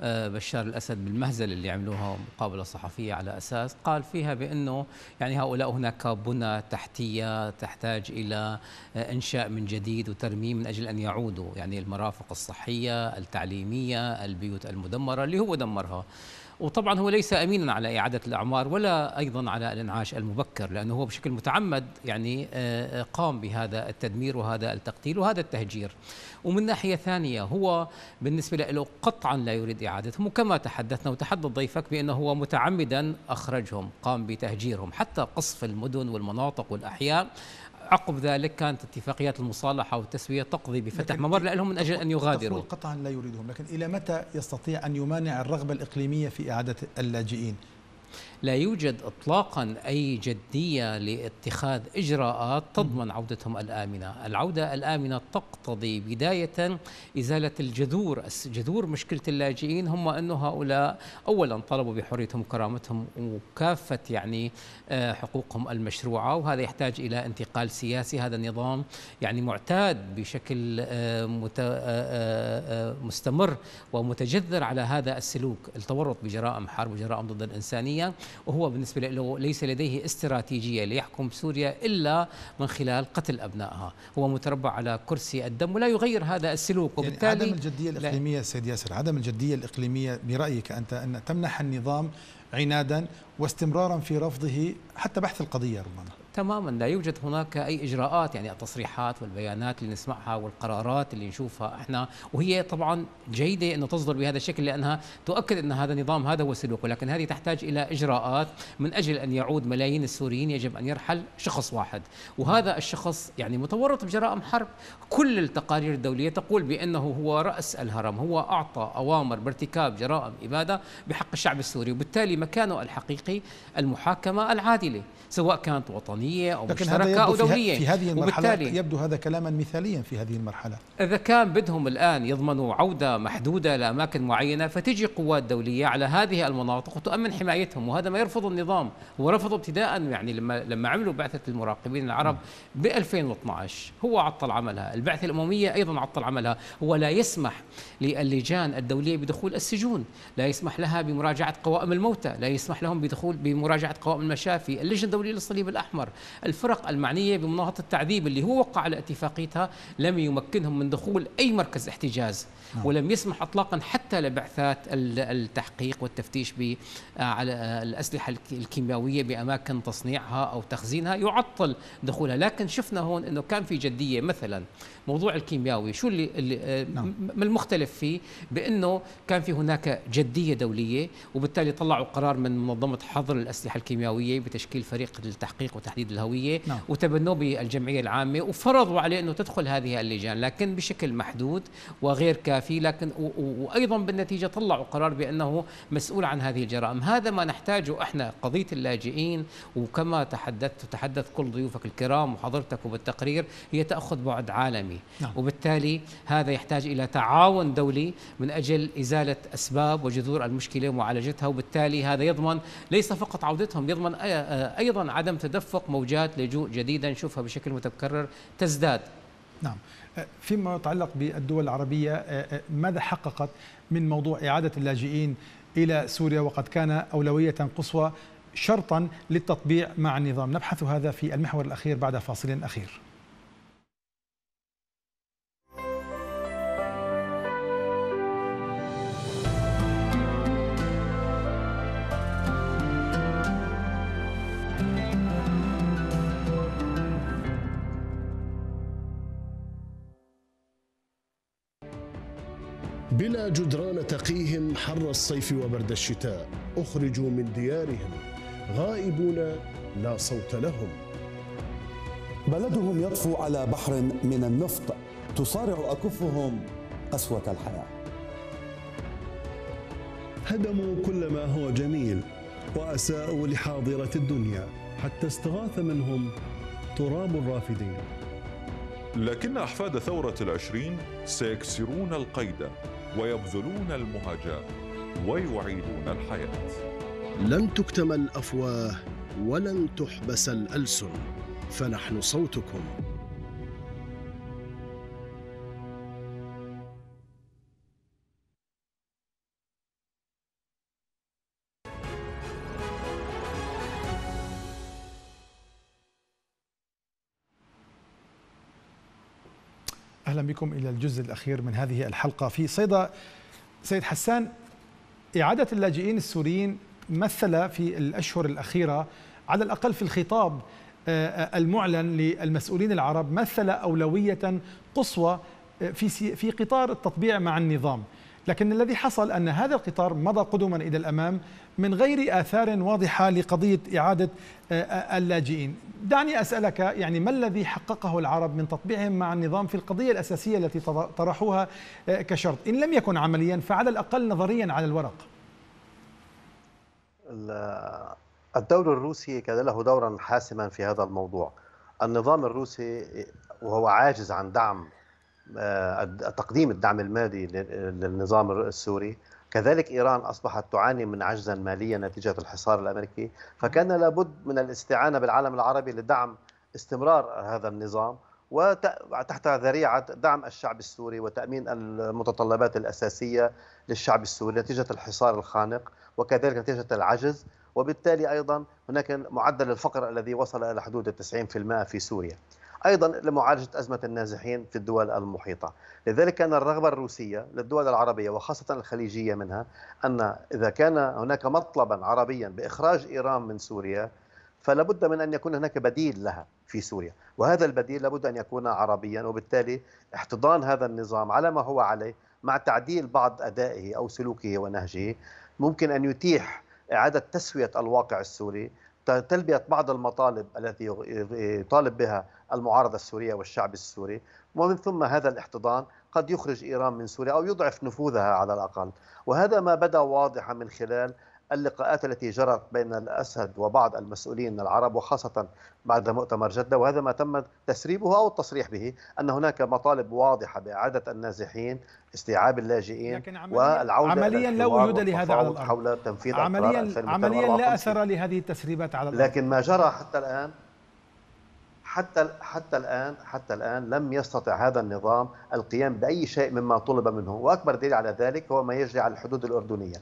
آه، بشار الأسد بالمهزلة اللي عملوها مقابلة صحفية على أساس قال فيها بأنه يعني هؤلاء هناك بنى تحتية تحتاج إلى آه، إنشاء من جديد وترميم من أجل أن يعودوا يعني المرافق الصحية التعليمية البيوت المدمرة اللي هو دمرها وطبعا هو ليس امينا على اعاده الاعمار ولا ايضا على الانعاش المبكر لانه هو بشكل متعمد يعني آه، آه، قام بهذا التدمير وهذا التقتيل وهذا التهجير ومن ناحيه ثانيه هو بالنسبه له قطعا لا يريد اعادتهم وكما تحدثنا وتحدث ضيفك بانه هو متعمدا اخرجهم قام بتهجيرهم حتى قصف المدن والمناطق والاحياء عقب ذلك كانت اتفاقيات المصالحه والتسويه تقضي بفتح ممر لهم من اجل ان يغادروا قطعا لا يريدهم لكن الى متى يستطيع ان يمانع الرغبه الاقليميه في اعاده اللاجئين لا يوجد اطلاقا اي جديه لاتخاذ اجراءات تضمن عودتهم الامنه، العوده الامنه تقتضي بدايه ازاله الجذور، جذور مشكله اللاجئين هم انه هؤلاء اولا طلبوا بحريتهم وكرامتهم وكافه يعني آه، حقوقهم المشروعه وهذا يحتاج الى انتقال سياسي، هذا النظام يعني معتاد بشكل آه، آه، مستمر ومتجذر على هذا السلوك، التورط بجرائم حرب وجرائم ضد الانسانيه وهو بالنسبة له ليس لديه استراتيجية ليحكم سوريا إلا من خلال قتل أبنائها هو متربع على كرسي الدم ولا يغير هذا السلوك يعني وبالتالي يعني عدم الجدية الإقليمية سيد ياسر عدم الجدية الإقليمية برأيك أنت أن تمنح النظام عنادا واستمرارا في رفضه حتى بحث القضية ربما تماما لا يوجد هناك اي اجراءات يعني التصريحات والبيانات اللي نسمعها والقرارات اللي نشوفها احنا وهي طبعا جيده انه تصدر بهذا الشكل لانها تؤكد ان هذا النظام هذا هو سلوكه لكن هذه تحتاج الى اجراءات من اجل ان يعود ملايين السوريين يجب ان يرحل شخص واحد وهذا الشخص يعني متورط بجرائم حرب كل التقارير الدوليه تقول بانه هو راس الهرم هو اعطى اوامر بارتكاب جرائم اباده بحق الشعب السوري وبالتالي مكانه الحقيقي المحاكمه العادله سواء كانت وطنيه وطنية أو لكن مشتركة هذا أو دولية في هذه المرحلة وبالتالي يبدو هذا كلاما مثاليا في هذه المرحلة إذا كان بدهم الآن يضمنوا عودة محدودة لأماكن معينة فتجي قوات دولية على هذه المناطق وتؤمن حمايتهم وهذا ما يرفض النظام رفض ابتداء يعني لما لما عملوا بعثة المراقبين العرب ب 2012 هو عطل عملها البعثة الأممية أيضا عطل عملها هو لا يسمح للجان الدولية بدخول السجون لا يسمح لها بمراجعة قوائم الموتى لا يسمح لهم بدخول بمراجعة قوائم المشافي اللجنة الدولية للصليب الأحمر الفرق المعنية بمناهضة التعذيب اللي هو وقع على اتفاقيتها لم يمكنهم من دخول أي مركز احتجاز نعم. ولم يسمح اطلاقا حتى لبعثات التحقيق والتفتيش آه، على الاسلحه الكيماويه باماكن تصنيعها او تخزينها يعطل دخولها لكن شفنا هون انه كان في جديه مثلا موضوع الكيماوي شو اللي, اللي آه، نعم. ما المختلف فيه بانه كان في هناك جديه دوليه وبالتالي طلعوا قرار من منظمه حظر الاسلحه الكيماويه بتشكيل فريق للتحقيق وتحديد الهويه نعم. وتبنوه بالجمعيه العامه وفرضوا عليه انه تدخل هذه اللجان لكن بشكل محدود وغير كافي فيه لكن وايضا بالنتيجه طلعوا قرار بانه مسؤول عن هذه الجرائم، هذا ما نحتاجه احنا قضيه اللاجئين وكما تحدثت تحدث كل ضيوفك الكرام وحضرتك وبالتقرير هي تاخذ بعد عالمي نعم. وبالتالي هذا يحتاج الى تعاون دولي من اجل ازاله اسباب وجذور المشكله ومعالجتها وبالتالي هذا يضمن ليس فقط عودتهم يضمن ايضا عدم تدفق موجات لجوء جديده نشوفها بشكل متكرر تزداد نعم فيما يتعلق بالدول العربية آه، آه، ماذا حققت من موضوع إعادة اللاجئين إلى سوريا وقد كان أولوية قصوى شرطا للتطبيع مع النظام نبحث هذا في المحور الأخير بعد فاصل أخير بلا جدران تقيهم حر الصيف وبرد الشتاء أخرجوا من ديارهم غائبون لا صوت لهم بلدهم يطفو على بحر من النفط تصارع أكفهم قسوة الحياة هدموا كل ما هو جميل وأساءوا لحاضرة الدنيا حتى استغاث منهم تراب الرافدين لكن أحفاد ثورة العشرين سيكسرون القيد ويبذلون المهجة ويعيدون الحياة لن تكتم الأفواه ولن تحبس الألسن فنحن صوتكم بكم إلى الجزء الأخير من هذه الحلقة في صيدا سيد حسان إعادة اللاجئين السوريين مثل في الأشهر الأخيرة على الأقل في الخطاب آه، آه، المعلن للمسؤولين العرب مثل أولوية قصوى آه، في في قطار التطبيع مع النظام لكن الذي حصل أن هذا القطار مضى قدما إلى الأمام من غير آثار واضحة لقضية إعادة آه، آه، اللاجئين دعني أسألك يعني ما الذي حققه العرب من تطبيعهم مع النظام في القضية الأساسية التي طرحوها آه، كشرط إن لم يكن عمليا فعلى الأقل نظريا على الورق الدور الروسي كان له دورا حاسما في هذا الموضوع النظام الروسي وهو عاجز عن دعم تقديم الدعم المادي للنظام السوري كذلك إيران أصبحت تعاني من عجزا ماليا نتيجة الحصار الأمريكي فكان لابد من الاستعانة بالعالم العربي لدعم استمرار هذا النظام وتحت ذريعة دعم الشعب السوري وتأمين المتطلبات الأساسية للشعب السوري نتيجة الحصار الخانق وكذلك نتيجة العجز وبالتالي أيضا هناك معدل الفقر الذي وصل إلى حدود 90% في سوريا أيضا لمعالجة أزمة النازحين في الدول المحيطة لذلك كان الرغبة الروسية للدول العربية وخاصة الخليجية منها أن إذا كان هناك مطلبا عربيا بإخراج إيران من سوريا فلا بد من ان يكون هناك بديل لها في سوريا وهذا البديل لابد ان يكون عربيا وبالتالي احتضان هذا النظام على ما هو عليه مع تعديل بعض ادائه او سلوكه ونهجه ممكن ان يتيح اعاده تسويه الواقع السوري تلبيه بعض المطالب التي يطالب بها المعارضة السورية والشعب السوري ومن ثم هذا الاحتضان قد يخرج إيران من سوريا أو يضعف نفوذها على الأقل وهذا ما بدا واضحا من خلال اللقاءات التي جرت بين الأسد وبعض المسؤولين العرب وخاصة بعد مؤتمر جدة وهذا ما تم تسريبه أو التصريح به أن هناك مطالب واضحة بإعادة النازحين استيعاب اللاجئين والعودة عمليا لا وجود لهذا على الأرض حول تنفيذ عمليا, عمليا لا أثر لهذه التسريبات على الأرض لكن ما جرى حتى الآن حتى حتى الان حتى الان لم يستطع هذا النظام القيام باي شيء مما طلب منه، واكبر دليل على ذلك هو ما يجري على الحدود الاردنيه.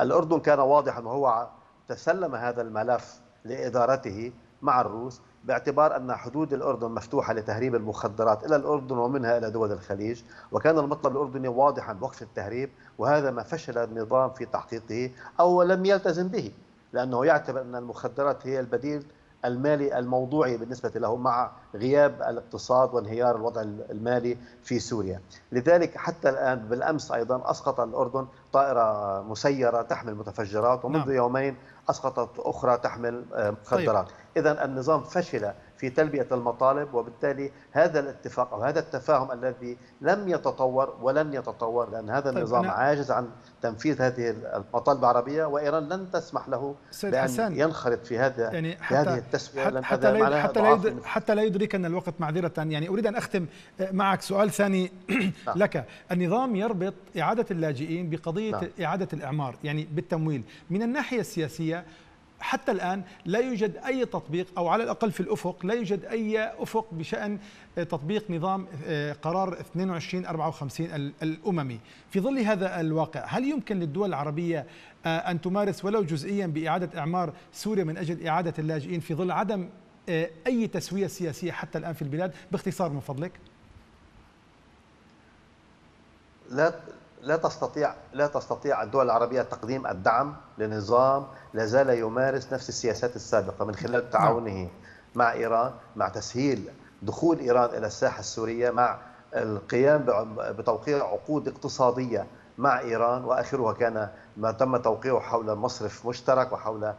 الاردن كان واضحا وهو تسلم هذا الملف لادارته مع الروس باعتبار ان حدود الاردن مفتوحه لتهريب المخدرات الى الاردن ومنها الى دول الخليج، وكان المطلب الاردني واضحا بوقف التهريب وهذا ما فشل النظام في تحقيقه او لم يلتزم به، لانه يعتبر ان المخدرات هي البديل المالي الموضوعي بالنسبة له مع غياب الاقتصاد وانهيار الوضع المالي في سوريا لذلك حتى الآن بالأمس أيضا أسقط الأردن طائرة مسيرة تحمل متفجرات ومنذ نعم. يومين أسقطت أخرى تحمل آه، مخدرات طيب. إذا النظام فشل في تلبية المطالب وبالتالي هذا الاتفاق أو هذا التفاهم الذي لم يتطور ولن يتطور لأن هذا طيب النظام أنا... عاجز عن تنفيذ هذه المطالب العربية وإيران لن تسمح له بأن حسان. ينخرط في هذا يعني حتى... في هذه التسوية حتى, حتى, لا حتى, لا يد... حتى لا ان الوقت معذرة يعني أريد أن أختم آه، معك سؤال ثاني *coughs* نعم. لك النظام يربط إعادة اللاجئين بقضية لا. نعم. إعادة الإعمار يعني بالتمويل من الناحية السياسية حتى الآن لا يوجد أي تطبيق أو على الأقل في الأفق لا يوجد أي أفق بشأن آه، تطبيق نظام آه، قرار 2254 الأممي في ظل هذا الواقع هل يمكن للدول العربية آه، أن تمارس ولو جزئيا بإعادة إعمار سوريا من أجل إعادة اللاجئين في ظل عدم أي تسوية سياسية حتى الآن في البلاد باختصار من فضلك لا لا تستطيع لا تستطيع الدول العربية تقديم الدعم لنظام لا زال يمارس نفس السياسات السابقة من خلال نعم. تعاونه مع إيران مع تسهيل دخول إيران إلى الساحة السورية مع القيام بتوقيع عقود اقتصادية مع إيران وآخرها كان ما تم توقيعه حول مصرف مشترك وحول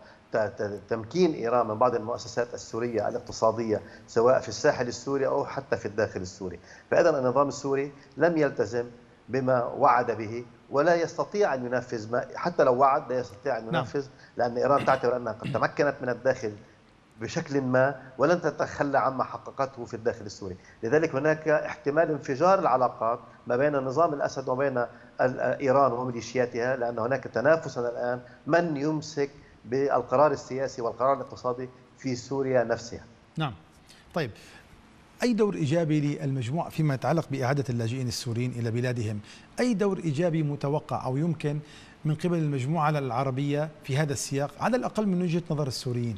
تمكين إيران من بعض المؤسسات السورية الاقتصادية سواء في الساحل السوري أو حتى في الداخل السوري فإذا النظام السوري لم يلتزم بما وعد به ولا يستطيع أن ينفذ ما حتى لو وعد لا يستطيع أن نعم. ينفذ لأن إيران تعتبر أنها قد تمكنت من الداخل بشكل ما ولن تتخلى عما حققته في الداخل السوري لذلك هناك احتمال انفجار العلاقات ما بين نظام الأسد وبين إيران وميليشياتها لأن هناك تنافسا الآن من يمسك بالقرار السياسي والقرار الاقتصادي في سوريا نفسها نعم طيب أي دور إيجابي للمجموعة فيما يتعلق بإعادة اللاجئين السوريين إلى بلادهم أي دور إيجابي متوقع أو يمكن من قبل المجموعة العربية في هذا السياق على الأقل من وجهة نظر السوريين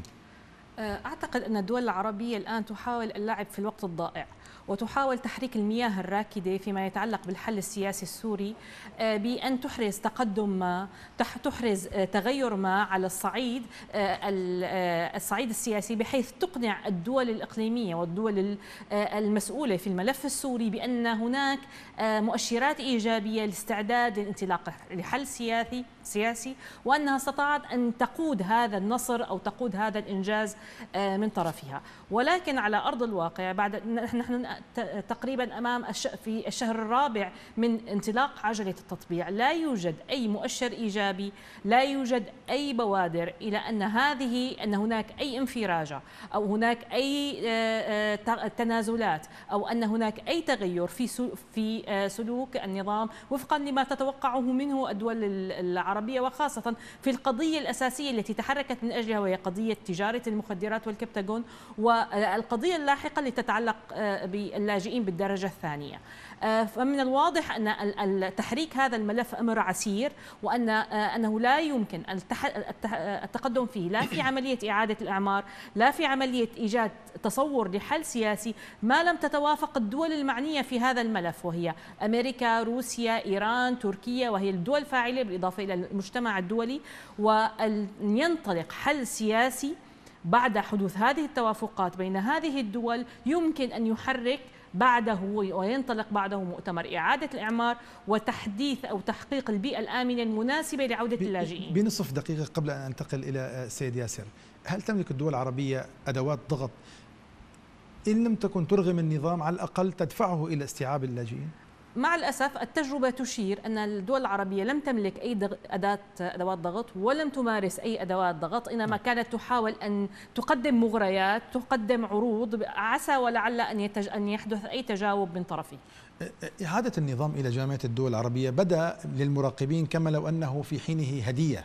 أعتقد أن الدول العربية الآن تحاول اللعب في الوقت الضائع وتحاول تحريك المياه الراكدة فيما يتعلق بالحل السياسي السوري آه، بأن تحرز تقدم ما تحرز آه، تغير ما على الصعيد آه، الصعيد السياسي بحيث تقنع الدول الإقليمية والدول المسؤولة في الملف السوري بأن هناك مؤشرات إيجابية لاستعداد الانطلاق لحل سياسي سياسي وأنها استطاعت أن تقود هذا النصر أو تقود هذا الإنجاز آه، من طرفها ولكن على أرض الواقع بعد نحن تقريبا أمام في الشهر الرابع من انطلاق عجلة التطبيع لا يوجد أي مؤشر إيجابي لا يوجد أي بوادر إلى أن هذه أن هناك أي انفراجة أو هناك أي آه، آه، تنازلات أو أن هناك أي تغير في في سلوك النظام وفقا لما تتوقعه منه الدول العربية العربية وخاصة في القضية الأساسية التي تحركت من أجلها وهي قضية تجارة المخدرات والكبتاجون والقضية اللاحقة التي تتعلق آه، باللاجئين بالدرجة الثانية آه، فمن الواضح أن تحريك هذا الملف أمر عسير وأن آه، أنه لا يمكن التقدم فيه لا في عملية إعادة الإعمار لا في عملية إيجاد تصور لحل سياسي ما لم تتوافق الدول المعنية في هذا الملف وهي أمريكا روسيا إيران تركيا وهي الدول الفاعلة بالإضافة إلى المجتمع الدولي وأن ينطلق حل سياسي بعد حدوث هذه التوافقات بين هذه الدول يمكن أن يحرك بعده وينطلق بعده مؤتمر إعادة الإعمار وتحديث أو تحقيق البيئة الآمنة المناسبة لعودة اللاجئين بنصف دقيقة قبل أن أنتقل إلى السيد آه، ياسر هل تملك الدول العربية أدوات ضغط إن لم تكن ترغم النظام على الأقل تدفعه إلى استيعاب اللاجئين؟ مع الأسف التجربة تشير أن الدول العربية لم تملك أي أداة أدوات ضغط ولم تمارس أي أدوات ضغط إنما نعم. كانت تحاول أن تقدم مغريات تقدم عروض عسى ولعل أن, يتج... أن يحدث أي تجاوب من طرفه إعادة النظام إلى جامعة الدول العربية بدأ للمراقبين كما لو أنه في حينه هدية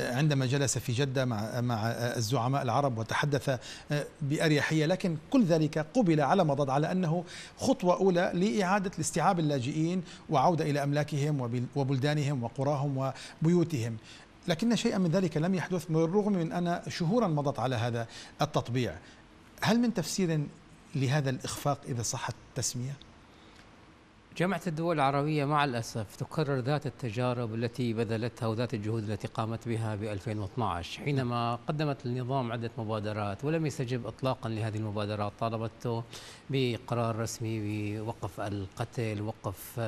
عندما جلس في جدة مع مع الزعماء العرب وتحدث آه، بأريحية لكن كل ذلك قبل على مضض على أنه خطوة أولى لإعادة الاستيعاب اللاجئين وعودة إلى أملاكهم وبلدانهم وقراهم وبيوتهم لكن شيئا من ذلك لم يحدث بالرغم من, من أن شهورا مضت على هذا التطبيع هل من تفسير لهذا الإخفاق إذا صحت التسمية؟ جامعة الدول العربية مع الأسف تكرر ذات التجارب التي بذلتها وذات الجهود التي قامت بها ب 2012 حينما قدمت النظام عدة مبادرات ولم يستجب إطلاقا لهذه المبادرات طالبته بقرار رسمي بوقف القتل وقف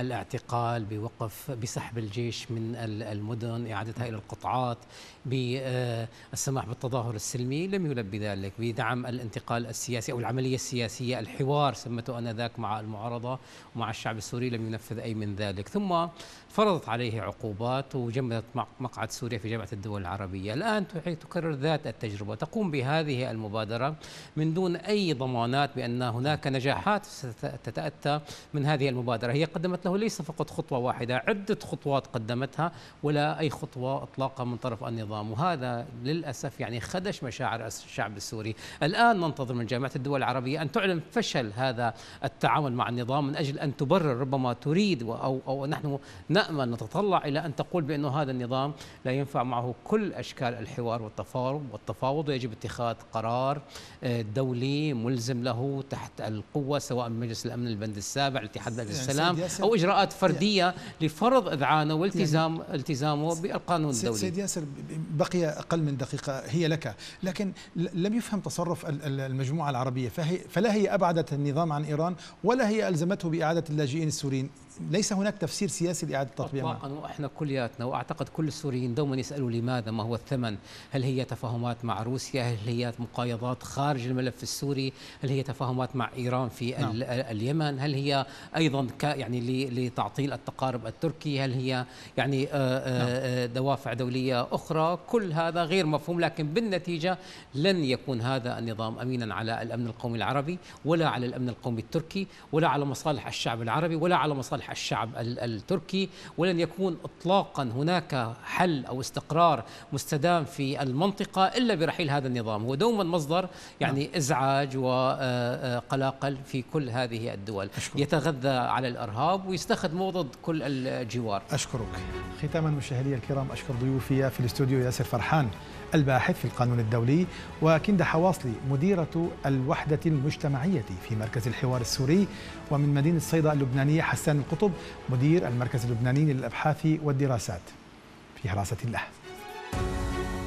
الاعتقال بوقف بسحب الجيش من المدن إعادتها إلى القطاعات بالسماح آه، بالتظاهر السلمي لم يلبي ذلك بدعم الانتقال السياسي أو العملية السياسية الحوار سمته أنذاك مع المعارضة ومع الشعب السوري لم ينفذ أي من ذلك ثم فرضت عليه عقوبات وجمدت مقعد سوريا في جامعة الدول العربية الآن تكرر ذات التجربة تقوم بهذه المبادرة من دون أي ضمانات بأن هناك نجاحات ستتأتى من هذه المبادرة هي قدمت له انه ليس فقط خطوة واحدة عدة خطوات قدمتها ولا أي خطوة إطلاقا من طرف النظام وهذا للأسف يعني خدش مشاعر الشعب السوري الآن ننتظر من جامعة الدول العربية أن تعلن فشل هذا التعامل مع النظام من أجل أن تبرر ربما تريد أو, أو نحن نأمل نتطلع إلى أن تقول بانه هذا النظام لا ينفع معه كل أشكال الحوار والتفاوض والتفاوض ويجب اتخاذ قرار آه، دولي ملزم له تحت القوة سواء من مجلس الأمن البند السابع الاتحاد يعني السلام أو اجراءات فرديه لفرض اذعانه والتزام يعني التزامه بالقانون الدولي. سيد ياسر بقي اقل من دقيقه هي لك، لكن لم يفهم تصرف المجموعه العربيه فهي فلا هي ابعدت النظام عن ايران ولا هي الزمته باعاده اللاجئين السوريين، ليس هناك تفسير سياسي لإعادة تطبيع أطلاقا وإحنا كلياتنا وأعتقد كل السوريين دوما يسألوا لماذا ما هو الثمن هل هي تفاهمات مع روسيا هل هي مقايضات خارج الملف السوري هل هي تفاهمات مع إيران في نعم. اليمن هل هي أيضا يعني لتعطيل التقارب التركي هل هي يعني آه، آه، نعم. آه، دوافع دولية أخرى كل هذا غير مفهوم لكن بالنتيجة لن يكون هذا النظام أمينا على الأمن القومي العربي ولا على الأمن القومي التركي ولا على مصالح الشعب العربي ولا على مصالح لصالح الشعب التركي ولن يكون اطلاقا هناك حل او استقرار مستدام في المنطقه الا برحيل هذا النظام هو دوما مصدر يعني نعم. ازعاج وقلاقل آه، آه، في كل هذه الدول أشكرك. يتغذى على الارهاب ويستخدمه ضد كل الجوار اشكرك ختاما مشاهدي الكرام اشكر ضيوفي في الاستوديو ياسر فرحان الباحث في القانون الدولي وكندا حواصلي مديرة الوحدة المجتمعية في مركز الحوار السوري ومن مدينة صيدا اللبنانية حسان القطب مدير المركز اللبناني للأبحاث والدراسات في حراسة الله